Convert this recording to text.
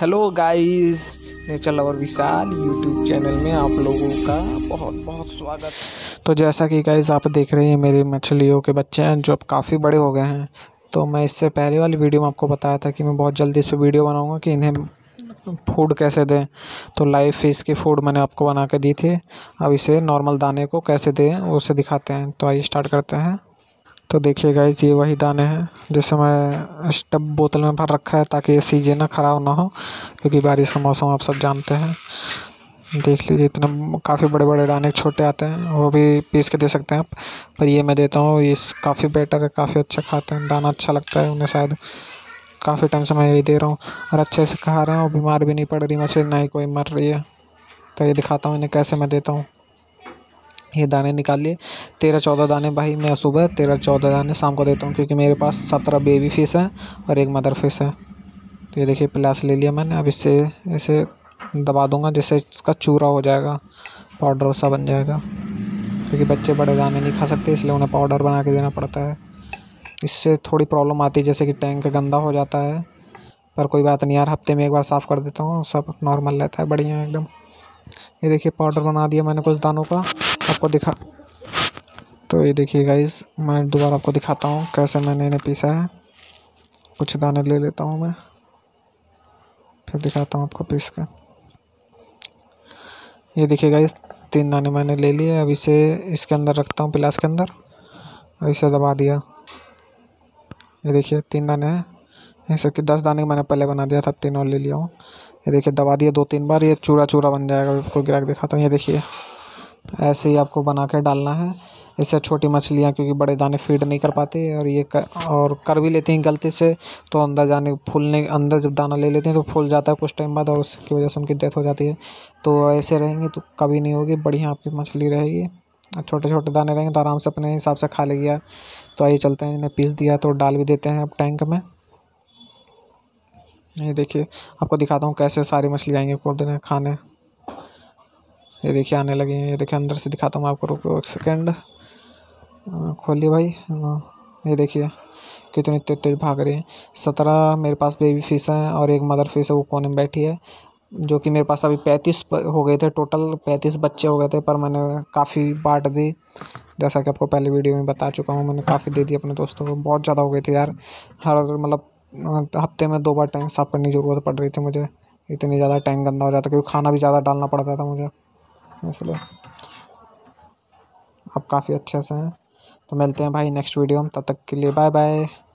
hello guys nature lover Vishal YouTube channel में आप लोगों का बहुत बहुत स्वागत तो जैसा कि गाइस आप देख रहे हैं मेरे मछलियों के बच्चे हैं जो अब काफ़ी बड़े हो गए हैं तो मैं इससे पहले वाली वीडियो में आपको बताया था कि मैं बहुत जल्दी इस पर वीडियो बनाऊंगा कि इन्हें फूड कैसे दें तो लाइव फिश के फूड मैंने आपको बना के दी थी अब इसे नॉर्मल दाने को कैसे दें उसे दिखाते हैं तो आइए स्टार्ट करते हैं तो देखिए गाइज ये वही दाने हैं जैसे मैं स्टब बोतल में भर रखा है ताकि ये सीजे ना ख़राब ना हो क्योंकि बारिश का मौसम आप सब जानते हैं देख लीजिए इतने काफ़ी बड़े बड़े दाने छोटे आते हैं वो भी पीस के दे सकते हैं आप पर ये मैं देता हूँ ये काफ़ी बेटर है काफ़ी अच्छा खाते हैं दाना अच्छा लगता है उन्हें शायद काफ़ी टाइम से मैं यही दे रहा हूँ और अच्छे से खा रहे हैं और बीमार भी नहीं पड़ रही मछली ना ही कोई मर रही है तो ये दिखाता हूँ इन्हें कैसे मैं देता हूँ ये दाने निकाल लिए तेरह चौदह दाने भाई मैं सुबह तेरह चौदह दाने शाम को देता हूँ क्योंकि मेरे पास सत्रह बेबी फिश है और एक मदर फिश है तो ये देखिए प्लास ले लिया मैंने अब इससे इसे दबा दूंगा जिससे इसका चूरा हो जाएगा पाउडर सा बन जाएगा क्योंकि बच्चे बड़े दाने नहीं खा सकते इसलिए उन्हें पाउडर बना के देना पड़ता है इससे थोड़ी प्रॉब्लम आती है जैसे कि टैंक गंदा हो जाता है पर कोई बात नहीं यार हफ्ते में एक बार साफ़ कर देता हूँ सब नॉर्मल रहता है बढ़िया एकदम ये देखिए पाउडर बना दिया मैंने कुछ दानों का आपको दिखा तो ये देखिए गाइस मैं दोबारा आपको दिखाता हूँ कैसे मैंने इन्हें पीसा है कुछ दाने ले लेता हूँ मैं फिर दिखाता हूँ आपको पीस कर ये देखिए गाइस तीन दाने मैंने ले लिए अब इसे इसके अंदर रखता हूँ प्लास के अंदर और इसे दबा दिया ये देखिए तीन दाने हैं ये सब कि दस दाने मैंने पहले बना दिया था तीनों ले लिया हूँ ये देखिए दबा दिया दो तीन बार ये चूरा चूरा बन जाएगा बिल्कुल ग्राहक के दिखाता हूँ ये देखिए ऐसे ही आपको बना कर डालना है इससे छोटी मछलियाँ क्योंकि बड़े दाने फीड नहीं कर पाती और ये कर, और कर भी लेती हैं गलती से तो अंदर जाने फूलने अंदर जब दाना ले लेते हैं तो फूल जाता है कुछ टाइम बाद और उसकी वजह से उनकी डेथ हो जाती है तो ऐसे रहेंगे तो कभी नहीं होगी बढ़िया आपकी मछली रहेगी छोटे छोटे दाने रहेंगे तो आराम से अपने हिसाब से खा लेगी यार तो आइए चलते हैं इन्हें पीस दिया तो डाल भी देते हैं अब टैंक में ये देखिए आपको दिखाता हूँ कैसे सारी मछली आएंगी को दिन खाने ये देखिए आने लगे हैं ये देखिए अंदर से दिखाता हूँ आपको रुको एक सेकेंड खोलिए भाई हाँ, ये देखिए कितने तेज तेज भाग रहे हैं सत्रह मेरे पास बेबी फिश हैं और एक मदर फिश है वो कोने में बैठी है जो कि मेरे पास अभी पैंतीस हो गए थे टोटल पैंतीस बच्चे हो गए थे पर मैंने काफ़ी बांट दी जैसा कि आपको पहले वीडियो में बता चुका हूँ मैंने काफ़ी दे दी अपने दोस्तों को बहुत ज़्यादा हो गए थे यार हर मतलब हफ्ते में दो बार टैंक साफ़ करने की ज़रूरत पड़ रही थी मुझे इतनी ज़्यादा टैंक गंदा हो जाता क्योंकि खाना भी ज़्यादा डालना पड़ता था मुझे इसलिए आप काफ़ी अच्छे से हैं तो मिलते हैं भाई नेक्स्ट वीडियो में तब तक के लिए बाय बाय